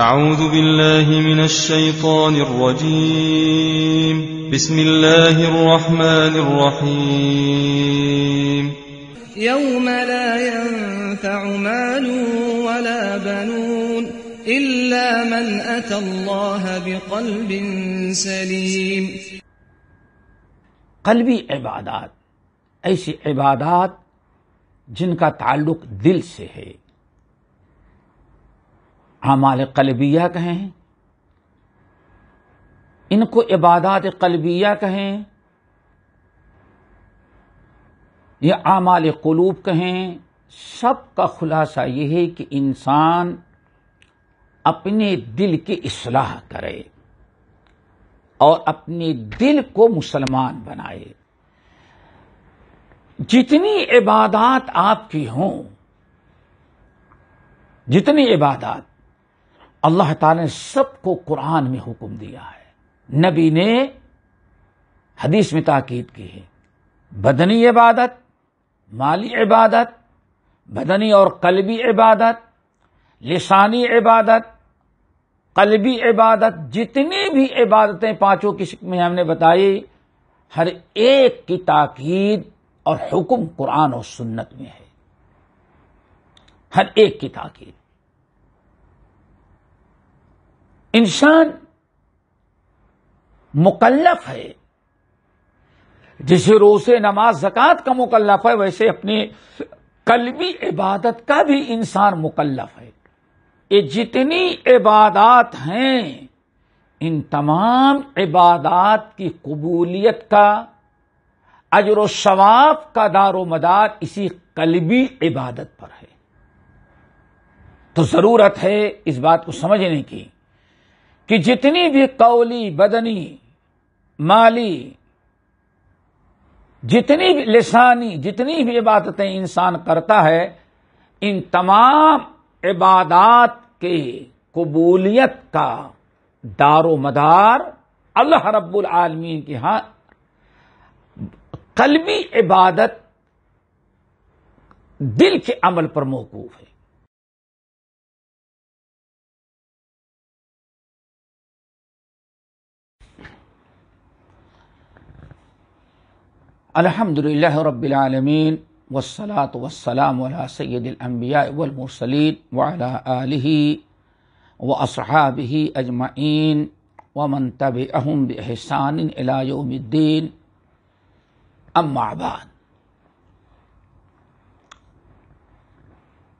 أعوذ بالله من الشيطان الرجيم بسم الله الرحمن الرحيم يوم لا ينفع مال ولا بنون إلا من أتى الله بقلب سليم قلبي عبادات أي شيء عبادات جن کا تعلق دل سے ہے आमाल कलबिया कहें इनको इबादत कलबिया कहें या आमाल कलूब कहें सब का खुलासा यह है कि इंसान अपने दिल की असलाह करे और अपने दिल को मुसलमान बनाए जितनी इबादत आपकी हों जितनी इबादत अल्लाह ताला ने सबको कुरान में हुक्म दिया है नबी ने हदीस में ताकीद की है बदनी इबादत माली इबादत बदनी और कलबी इबादत लिसानी इबादत कलबी इबादत जितनी भी इबादतें पांचों किस्म में हमने बताई हर एक की ताकीद और हुक्म कुरान और सुन्नत में है हर एक की ताकीद इंसान मुकल्लफ है जैसे रोसे नमाज जक़ात का मुकल्लफ है वैसे अपनी कलबी इबादत का भी इंसान मुकल्लफ है ये जितनी इबादत हैं इन तमाम इबादात की कबूलियत का अजर शवाब का दारो मदार इसी कलबी इबादत पर है तो ज़रूरत है इस बात को समझने की कि जितनी भी कौली बदनी माली जितनी भी लिसानी जितनी भी इबादतें इंसान करता है इन तमाम इबादात के कबूलियत का दारो मदार अल्लाह रब्बुल आलमीन के यहाँ कलबी इबादत दिल के अमल पर मौकूफ है الحمد لله رب العالمين والصلاة والسلام على سيد الأنبياء والمرسلين وعلى آله وأصحابه أجمعين ومن تبعهم بإحسان إلى يوم الدين أما بعد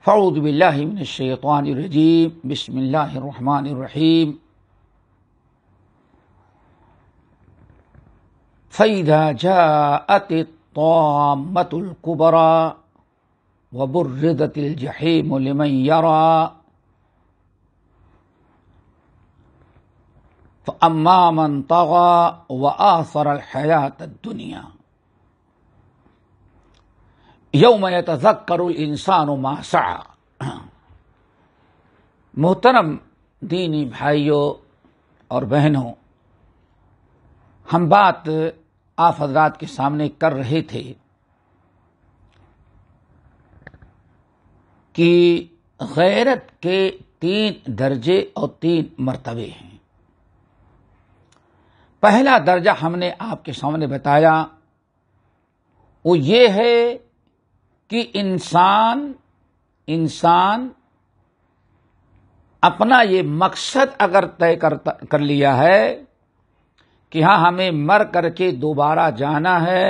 فأعوذ بالله من الشيطان الرجيم بسم الله الرحمن الرحيم فإذا جاءت الطامة الكبرى وبردت الجحيم لمن يرى فأما من طغى وآثر الحياة الدنيا يوم يتذكر الإنسان ما سعى محترم ديني بحيو اور بہنوں ہم بات आप हजरात के सामने कर रहे थे कि गैरत के तीन दर्जे और तीन मर्तबे हैं पहला दर्जा हमने आपके सामने बताया वो ये है कि इंसान इंसान अपना ये मकसद अगर तय कर, कर लिया है कि हाँ हमें मर करके दोबारा जाना है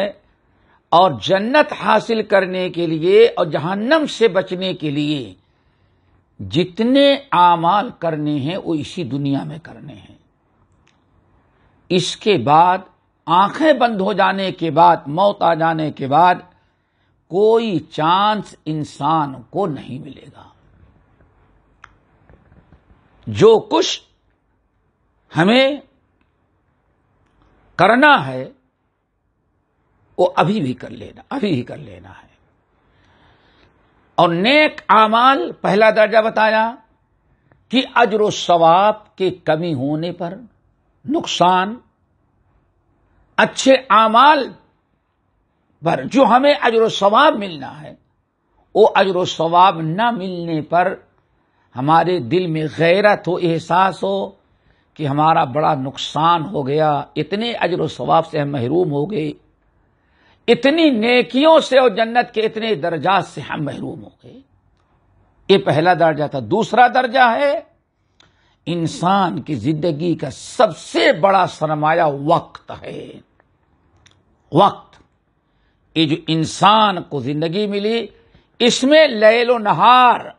और जन्नत हासिल करने के लिए और जहन्नम से बचने के लिए जितने आमाल करने हैं वो इसी दुनिया में करने हैं इसके बाद आंखें बंद हो जाने के बाद मौत आ जाने के बाद कोई चांस इंसान को नहीं मिलेगा जो कुछ हमें करना है वो अभी भी कर लेना अभी ही कर लेना है और नेक आमाल पहला दर्जा बताया कि अजर सवाब के कमी होने पर नुकसान अच्छे आमाल पर जो हमें अजर सवाब मिलना है वो अजर सवाब न मिलने पर हमारे दिल में गैरत हो एहसास हो कि हमारा बड़ा नुकसान हो गया इतने अजर स्वाब से हम महरूम हो गए इतनी नेकियों से और जन्नत के इतने दर्जात से हम महरूम हो गए ये पहला दर्जा था दूसरा दर्जा है इंसान की जिंदगी का सबसे बड़ा सरमाया वक्त है वक्त ये जो इंसान को जिंदगी मिली इसमें लैलो नहार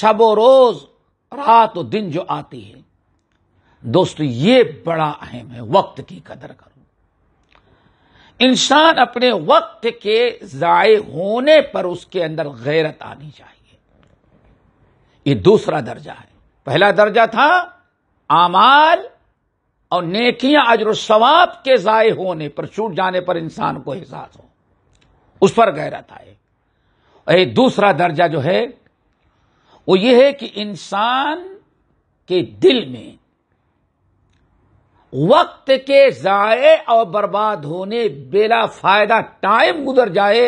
शबो रोज रात और दिन जो आती है दोस्तों ये बड़ा अहम है वक्त की कदर करो इंसान अपने वक्त के जाय होने पर उसके अंदर गैरत आनी चाहिए ये दूसरा दर्जा है पहला दर्जा था आमाल और नेकियां अजर सवाब के जाय होने पर छूट जाने पर इंसान को एहसास हो उस पर गैरत आए और ये दूसरा दर्जा जो है वो ये है कि इंसान के दिल में वक्त के जाए और बर्बाद होने बेला फायदा टाइम गुजर जाए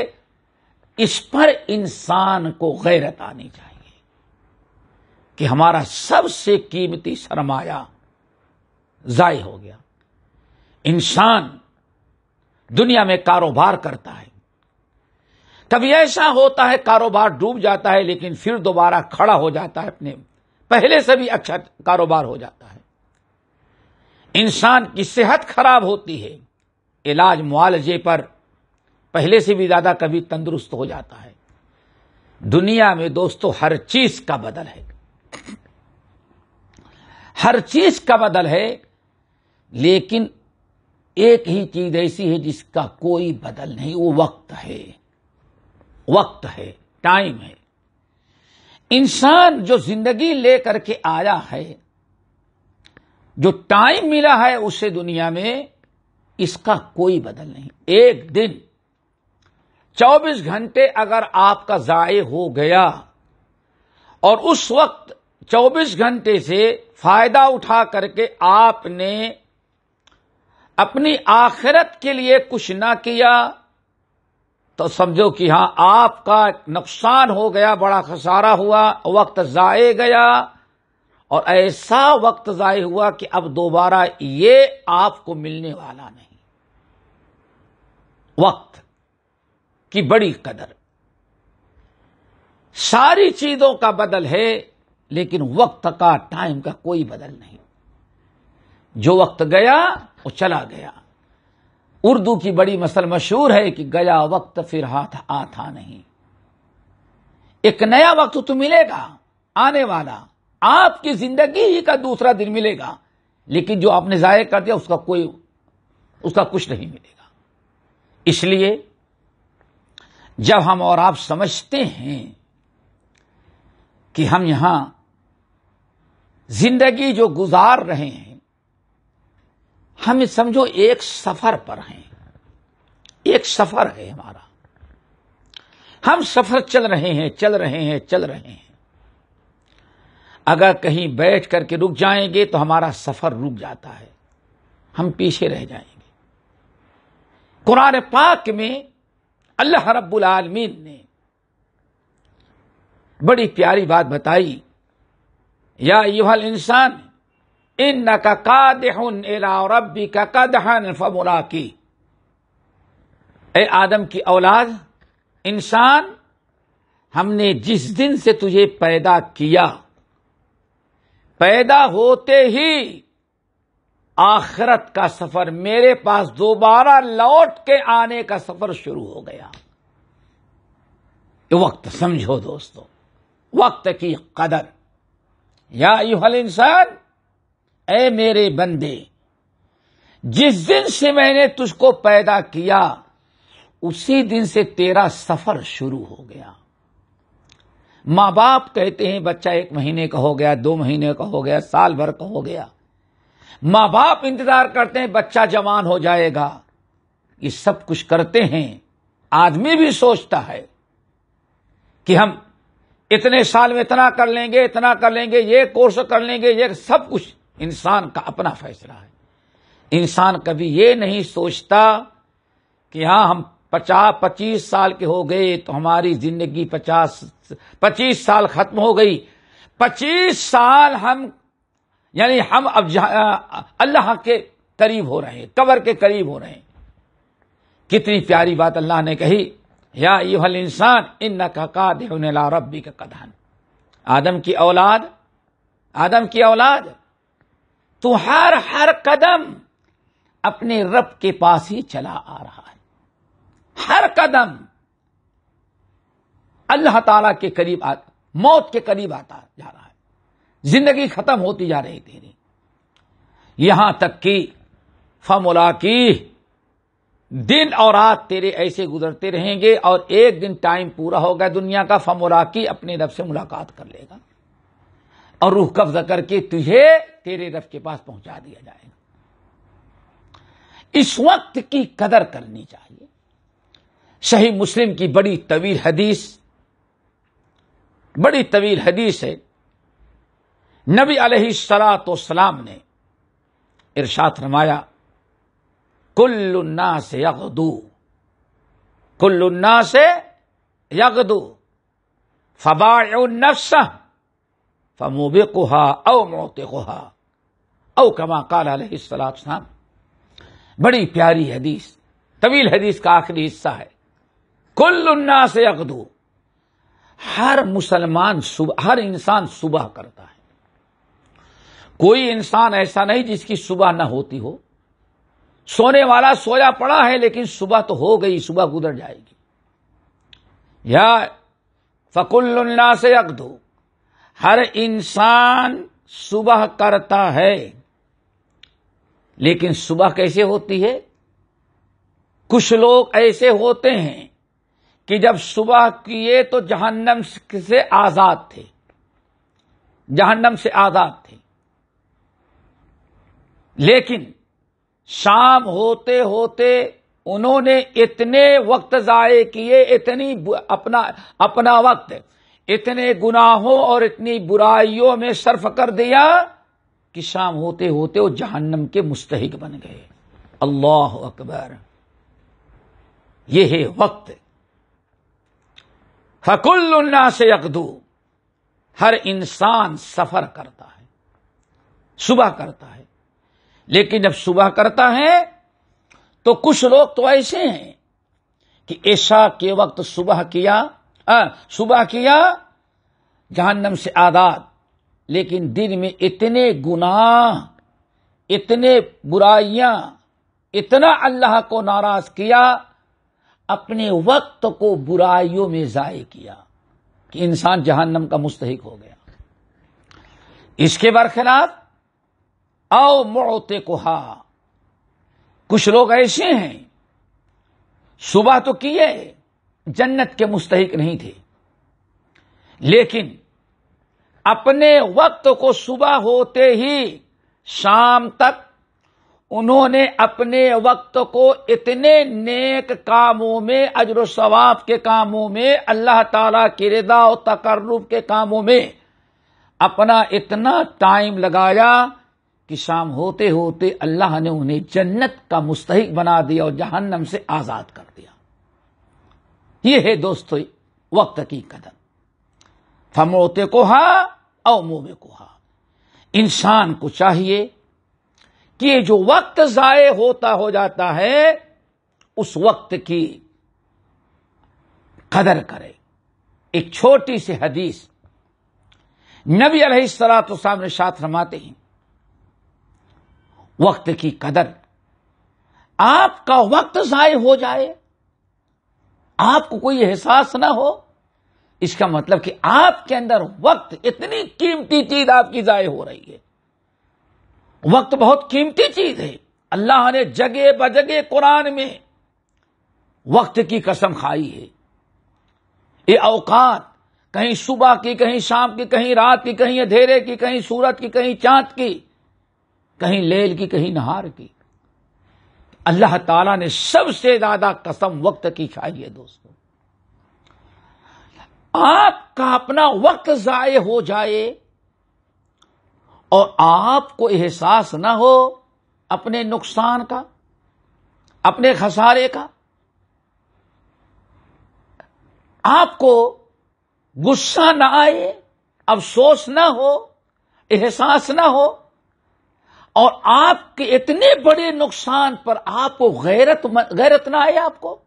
इस पर इंसान को गैरत आनी चाहिए कि हमारा सबसे कीमती सरमाया जाय हो गया इंसान दुनिया में कारोबार करता है कभी ऐसा होता है कारोबार डूब जाता है लेकिन फिर दोबारा खड़ा हो जाता है अपने पहले से भी अच्छा कारोबार हो जाता है इंसान की सेहत खराब होती है इलाज मुआलजे पर पहले से भी ज्यादा कभी तंदुरुस्त हो जाता है दुनिया में दोस्तों हर चीज का बदल है हर चीज का बदल है लेकिन एक ही चीज ऐसी है जिसका कोई बदल नहीं वो वक्त है वक्त है टाइम है इंसान जो जिंदगी लेकर के आया है जो टाइम मिला है उसे दुनिया में इसका कोई बदल नहीं एक दिन 24 घंटे अगर आपका जाय हो गया और उस वक्त 24 घंटे से फायदा उठा करके आपने अपनी आखिरत के लिए कुछ ना किया तो समझो कि हां आपका नुकसान हो गया बड़ा खसारा हुआ वक्त जाए गया और ऐसा वक्त जाय हुआ कि अब दोबारा ये आपको मिलने वाला नहीं वक्त की बड़ी कदर सारी चीजों का बदल है लेकिन वक्त का टाइम का कोई बदल नहीं जो वक्त गया वो चला गया उर्दू की बड़ी मसल मशहूर है कि गया वक्त फिर हाथ आता नहीं एक नया वक्त तो मिलेगा आने वाला आपकी जिंदगी ही का दूसरा दिन मिलेगा लेकिन जो आपने जाहिर कर दिया उसका कोई उसका कुछ नहीं मिलेगा इसलिए जब हम और आप समझते हैं कि हम यहां जिंदगी जो गुजार रहे हैं हम समझो एक सफर पर हैं एक सफर है हमारा हम सफर चल रहे हैं चल रहे हैं चल रहे हैं अगर कहीं बैठ करके रुक जाएंगे तो हमारा सफर रुक जाता है हम पीछे रह जाएंगे कुरान पाक में अल्लाह रब्बुल आलमीन ने बड़ी प्यारी बात बताई या युहल इंसान इन न का रब्बी एला का कदहन फमुरा की ए आदम की औलाद इंसान हमने जिस दिन से तुझे पैदा किया पैदा होते ही आखिरत का सफर मेरे पास दोबारा लौट के आने का सफर शुरू हो गया तो वक्त समझो दोस्तों वक्त की कदर या हल इंसान ए मेरे बंदे जिस दिन से मैंने तुझको पैदा किया उसी दिन से तेरा सफर शुरू हो गया माँ बाप कहते हैं बच्चा एक महीने का हो गया दो महीने का हो गया साल भर का हो गया माँ बाप इंतजार करते हैं बच्चा जवान हो जाएगा ये सब कुछ करते हैं आदमी भी सोचता है कि हम इतने साल में इतना कर लेंगे इतना कर लेंगे ये कोर्स कर लेंगे ये सब कुछ इंसान का अपना फैसला है इंसान कभी ये नहीं सोचता कि हाँ हम पचास पच्चीस साल के हो गए तो हमारी जिंदगी पचास पच्चीस साल खत्म हो गई पच्चीस साल हम यानी हम अब अल्लाह के करीब हो रहे हैं कबर के करीब हो रहे हैं कितनी प्यारी बात अल्लाह ने कही या हल इंसान इन न का ला रबी का कदन आदम की औलाद आदम की औलाद तू हर हर कदम अपने रब के पास ही चला आ रहा है हर कदम अल्लाह ताला के करीब आता मौत के करीब आता जा रहा है जिंदगी खत्म होती जा रही तेरी यहां तक कि फमुला की दिन और रात तेरे ऐसे गुजरते रहेंगे और एक दिन टाइम पूरा होगा दुनिया का फमुलाकी अपने रब से मुलाकात कर लेगा और रूह कब्जा करके तुझे तेरे रब के पास पहुंचा दिया जाएगा इस वक्त की कदर करनी चाहिए सही मुस्लिम की बड़ी तवील हदीस बड़ी तवील हदीस है नबी अलैहिस्सलात सलाम ने इरशाद रमाया कुल्लुन्ना से यगदू कुल्लुन्ना से यगदू फबाउनफ्स फमोबेकुहा औ मोतेकुहा औ कमा काल अलैहिस्सलाम बड़ी प्यारी हदीस तवील हदीस का आखिरी हिस्सा है कुल्लुन्ना से अकदू हर मुसलमान सुबह हर इंसान सुबह करता है कोई इंसान ऐसा नहीं जिसकी सुबह ना होती हो सोने वाला सोया पड़ा है लेकिन सुबह तो हो गई सुबह गुजर जाएगी या फकुल्लुन्ना से अकदू हर इंसान सुबह करता है लेकिन सुबह कैसे होती है कुछ लोग ऐसे होते हैं कि जब सुबह किए तो जहन्नम से आजाद थे जहन्नम से आजाद थे लेकिन शाम होते होते उन्होंने इतने वक्त जाए किए इतनी अपना अपना वक्त इतने गुनाहों और इतनी बुराइयों में सर्फ कर दिया कि शाम होते होते वो जहन्नम के मुस्तहिक बन गए अल्लाह अकबर यह है वक्त हकुल्लुन्ना से यकदू हर इंसान सफर करता है सुबह करता है लेकिन जब सुबह करता है तो कुछ लोग तो ऐसे हैं कि ऐसा के वक्त सुबह किया आ, सुबह किया जहन्नम से आदाद लेकिन दिन में इतने गुनाह इतने बुराइयां इतना अल्लाह को नाराज किया अपने वक्त को बुराइयों में जाय किया कि इंसान जहन्नम का मुस्तक हो गया इसके बरखिलाफ आओ मोड़ते को कुछ लोग ऐसे हैं सुबह तो किए जन्नत के मुस्तक नहीं थे लेकिन अपने वक्त को सुबह होते ही शाम तक उन्होंने अपने वक्त को इतने नेक कामों में अजर शवाब के कामों में अल्लाह ताला की रिदा और तकर्रब के कामों में अपना इतना टाइम लगाया कि शाम होते होते अल्लाह ने उन्हें जन्नत का मुस्तक बना दिया और जहन्नम से आजाद कर दिया ये है दोस्तों वक्त की कदम फमोते को हा और को हा इंसान को चाहिए कि जो वक्त जाय होता हो जाता है उस वक्त की कदर करे एक छोटी सी हदीस नबी अलैहिस्सलात सामने साथ रमाते हैं वक्त की कदर आपका वक्त जाय हो जाए आपको कोई एहसास ना हो इसका मतलब कि आपके अंदर वक्त इतनी कीमती चीज आपकी जाय हो रही है वक्त बहुत कीमती चीज है अल्लाह ने जगह बजगे कुरान में वक्त की कसम खाई है ये औकात कहीं सुबह की कहीं शाम की कहीं रात की कहीं अंधेरे की कहीं सूरत की कहीं चांद की कहीं लेल की कहीं नहार की अल्लाह ताला ने सबसे ज्यादा कसम वक्त की खाई है दोस्तों आपका अपना वक्त जाय हो जाए और आपको एहसास ना हो अपने नुकसान का अपने खसारे का आपको गुस्सा ना आए अफसोस ना हो एहसास ना हो और आपके इतने बड़े नुकसान पर आपको गैरत गैरत ना आए आपको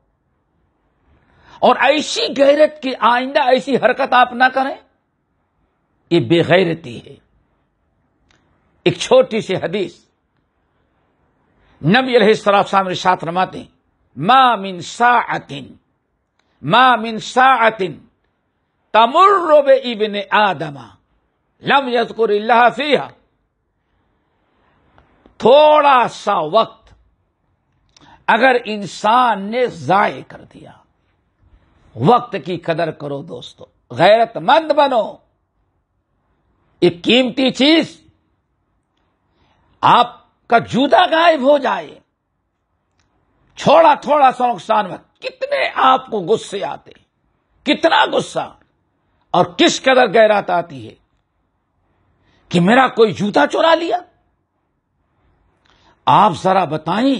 और ऐसी गैरत की आइंदा ऐसी हरकत आप ना करें ये बेगैरती है एक छोटी सी हदीस नबी सलाम साथ रमाते मामिन सातिन मामिन सातिन तमुर्रोबे इबिन आदमा लम यजकुर फीहा थोड़ा सा वक्त अगर इंसान ने जाय कर दिया वक्त की कदर करो दोस्तों गैरतमंद बनो एक कीमती चीज आपका जूता गायब हो जाए छोड़ा थोड़ा सा नुकसान में कितने आपको गुस्से आते कितना गुस्सा और किस कदर गहरात आती है कि मेरा कोई जूता चुरा लिया आप जरा बताएं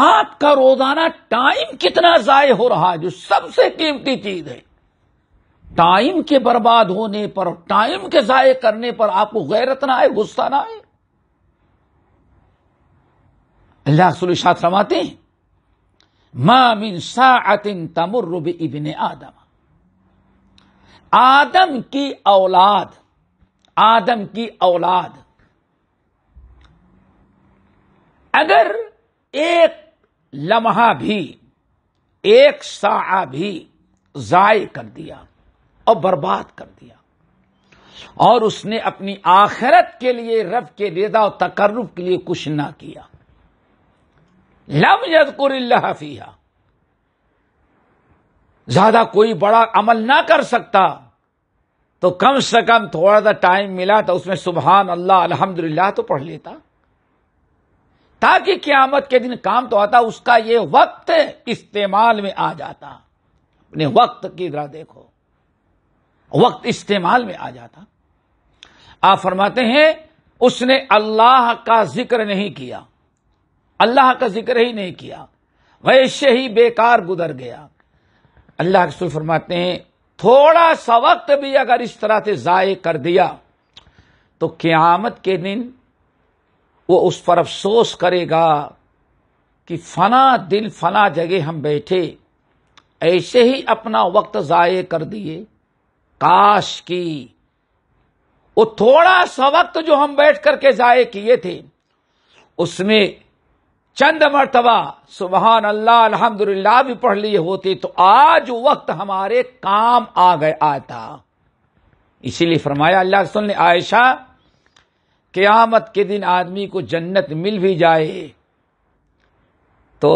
आपका रोजाना टाइम कितना जाय हो रहा है जो सबसे कीमती चीज है टाइम के बर्बाद होने पर टाइम के जाय करने पर आपको गैरत ना आए गुस्सा ना आए अल्लाह सुल शाह फरमाते हैं मामिन सातिन तमुर्रब इबिन आदम आदम की औलाद आदम की औलाद अगर एक लम्हा भी एक सा भी जाय कर दिया और बर्बाद कर दिया और उसने अपनी आखिरत के लिए रब के रेदा और तकर्रब के लिए कुछ ना किया लम यदकुरिल्लाफिया ज्यादा कोई बड़ा अमल ना कर सकता तो कम से कम थोड़ा सा टाइम मिला तो उसमें सुबहान अल्लाह अल्हम्दुलिल्लाह तो पढ़ लेता ताकि क्यामत के दिन काम तो आता उसका ये वक्त इस्तेमाल में आ जाता अपने वक्त की तरह देखो वक्त इस्तेमाल में आ जाता आप फरमाते हैं उसने अल्लाह का जिक्र नहीं किया अल्लाह का जिक्र ही नहीं किया वैश्य ही बेकार गुजर गया अल्लाह के फरमाते हैं थोड़ा सा वक्त भी अगर इस तरह से ज़ाय कर दिया तो क़्यामत के दिन वो उस पर अफसोस करेगा कि फना दिल फना जगह हम बैठे ऐसे ही अपना वक्त जाये कर दिए काश की वो थोड़ा सा वक्त जो हम बैठ करके जाये किए थे उसमें चंद मरतबा सुबहान अल्लाह अलहमदुल्ला भी पढ़ लिए होते तो आज वक्त हमारे काम आ गया आता इसीलिए फरमाया अल्लाह सुन ने आयशा क्यामत के दिन आदमी को जन्नत मिल भी जाए तो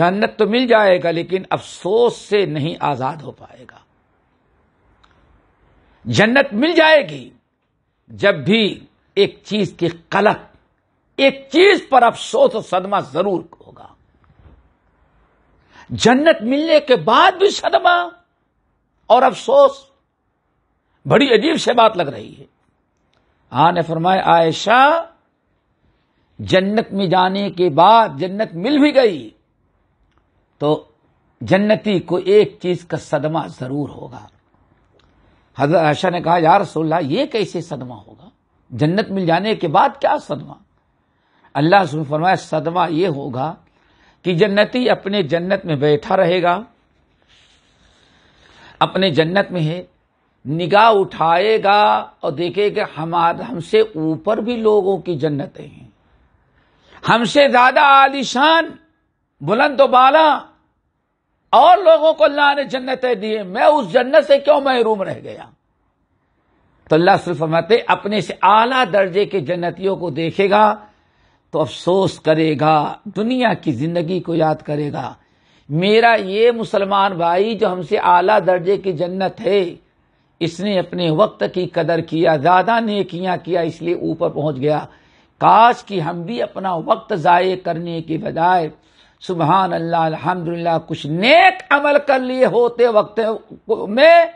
जन्नत तो मिल जाएगा लेकिन अफसोस से नहीं आज़ाद हो पाएगा जन्नत मिल जाएगी जब भी एक चीज की कलक एक चीज पर अफसोस और सदमा जरूर होगा जन्नत मिलने के बाद भी सदमा और अफसोस बड़ी अजीब से बात लग रही है आने हाँ, फरमाए आयशा जन्नत में जाने के बाद जन्नत मिल भी गई तो जन्नती को एक चीज का सदमा जरूर होगा हजरत आयशा ने कहा यार रसोल्ला ये कैसे सदमा होगा जन्नत मिल जाने के बाद क्या सदमा अल्लाह से फरमाया सदमा ये होगा कि जन्नती अपने जन्नत में बैठा रहेगा अपने जन्नत में है निगाह उठाएगा और देखेगा हमारे हमसे ऊपर भी लोगों की जन्नतें हैं हमसे ज्यादा आलिशान बुलंद बाला और लोगों को अल्लाह ने जन्नतें दी मैं उस जन्नत से क्यों महरूम रह गया तो अल्लाह सिर्फ फरमाते अपने से आला दर्जे के जन्नतियों को देखेगा तो अफसोस करेगा दुनिया की जिंदगी को याद करेगा मेरा ये मुसलमान भाई जो हमसे आला दर्जे की जन्नत है इसने अपने वक्त की कदर किया ज़्यादा नेकियां किया इसलिए ऊपर पहुंच गया काश कि हम भी अपना वक्त जाये करने के बजाय सुबहान अल्लाह अल्हम्दुलिल्लाह कुछ नेक अमल कर लिए होते वक्त में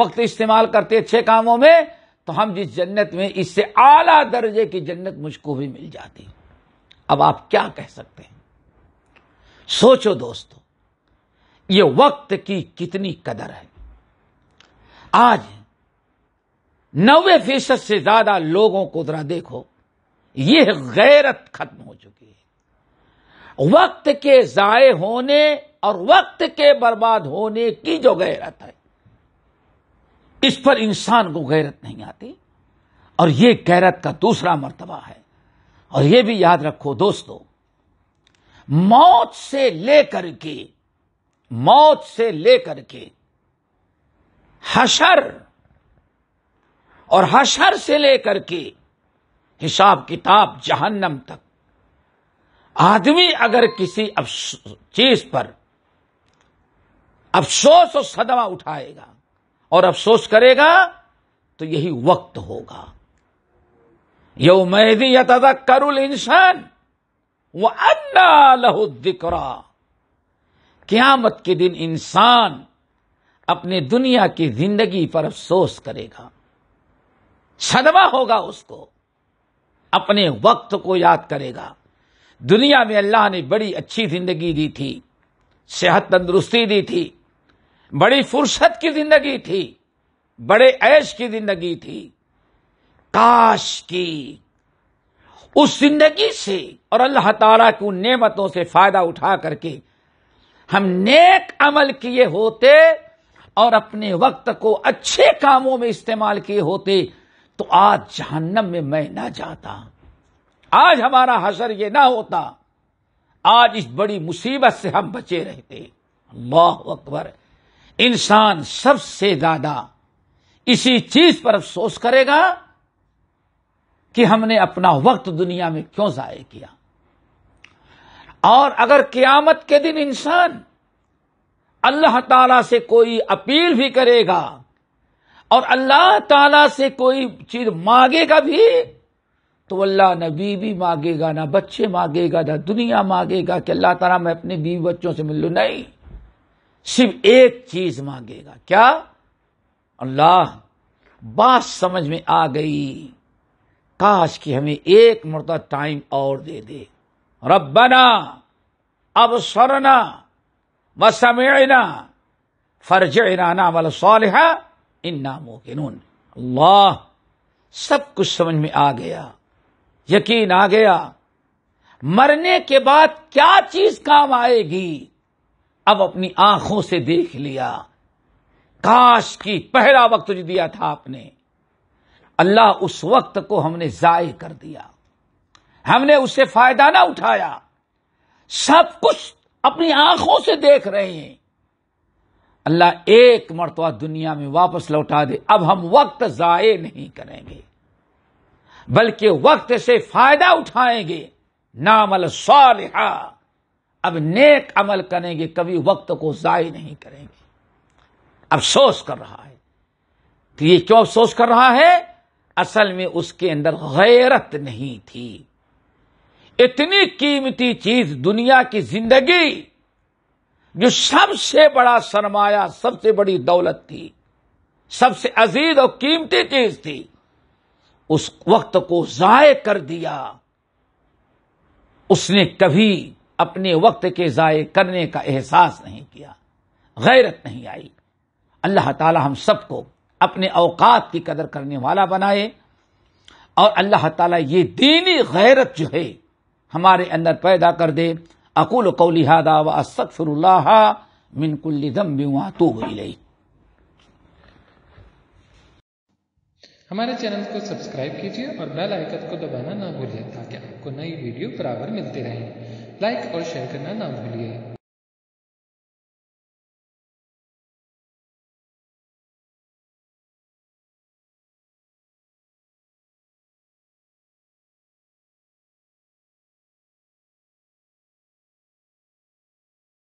वक्त इस्तेमाल करते अच्छे कामों में तो हम जिस जन्नत में इससे आला दर्जे की जन्नत मुझको भी मिल जाती अब आप क्या कह सकते हैं सोचो दोस्तों ये वक्त की कितनी कदर है आज नब्बे फीसद से ज्यादा लोगों को जरा देखो यह गैरत खत्म हो चुकी है वक्त के जाय होने और वक्त के बर्बाद होने की जो गैरत है इस पर इंसान को गैरत नहीं आती और यह गैरत का दूसरा मर्तबा है और यह भी याद रखो दोस्तों मौत से लेकर के मौत से लेकर के हशर और हशर से लेकर के हिसाब किताब जहन्नम तक आदमी अगर किसी चीज पर अफसोस और सदमा उठाएगा और अफसोस करेगा तो यही वक्त होगा यौमैदी करुल इंसान वह अन्ना लहुदिकरा क्यामत के दिन इंसान अपने दुनिया की जिंदगी पर अफसोस करेगा छदमा होगा उसको अपने वक्त को याद करेगा दुनिया में अल्लाह ने बड़ी अच्छी जिंदगी दी थी सेहत तंदुरुस्ती दी थी बड़ी फुर्सत की जिंदगी थी बड़े ऐश की जिंदगी थी काश की उस जिंदगी से और अल्लाह तला की उन नेमतों से फायदा उठा करके हम नेक अमल किए होते और अपने वक्त को अच्छे कामों में इस्तेमाल किए होते तो आज जहन्नम में मैं ना जाता आज हमारा हसर ये ना होता आज इस बड़ी मुसीबत से हम बचे रहते अल्लाह अकबर इंसान सबसे ज्यादा इसी चीज पर अफसोस करेगा कि हमने अपना वक्त दुनिया में क्यों ज़ाय किया और अगर क़ियामत के दिन इंसान अल्लाह ताला से कोई अपील भी करेगा और अल्लाह ताला से कोई चीज मांगेगा भी तो अल्लाह न बीवी मांगेगा ना बच्चे मांगेगा ना दुनिया मांगेगा कि अल्लाह ताला मैं अपने बीवी बच्चों से मिल लू नहीं सिर्फ एक चीज मांगेगा क्या अल्लाह बात समझ में आ गई काश कि हमें एक मरता टाइम और दे दे रबना अब सरना व समेना फरजना वाल सालह इन नामों के नून अल्लाह सब कुछ समझ में आ गया यकीन आ गया मरने के बाद क्या चीज काम आएगी अब अपनी आंखों से देख लिया काश की पहला वक्त जो दिया था आपने अल्लाह उस वक्त को हमने जाय कर दिया हमने उससे फायदा ना उठाया सब कुछ अपनी आंखों से देख रहे हैं अल्लाह एक मरतबा दुनिया में वापस लौटा दे अब हम वक्त जाये नहीं करेंगे बल्कि वक्त से फायदा उठाएंगे नामल सालिहा अब नेक अमल करेंगे कभी वक्त को जाय नहीं करेंगे अफसोस कर रहा है तो ये क्यों अफसोस कर रहा है असल में उसके अंदर गैरत नहीं थी इतनी कीमती चीज दुनिया की जिंदगी जो सबसे बड़ा सरमाया सबसे बड़ी दौलत थी सबसे अजीज और कीमती चीज थी उस वक्त को जाय कर दिया उसने कभी अपने वक्त के जाय करने का एहसास नहीं किया गैरत नहीं आई अल्लाह ताला हम सबको अपने अवकात की कदर करने वाला बनाए और अल्लाह ताला ये दीनी गैरत जो है हमारे अंदर पैदा कर दे अकुल कौलिहादा व असफरल्लाह मिनकुल्लिदम बिवा तो गई हमारे चैनल को सब्सक्राइब कीजिए और बेल आइकन को दबाना ना भूलिए ताकि आपको नई वीडियो बराबर मिलती रहे लाइक और शेयर करना ना भूलिए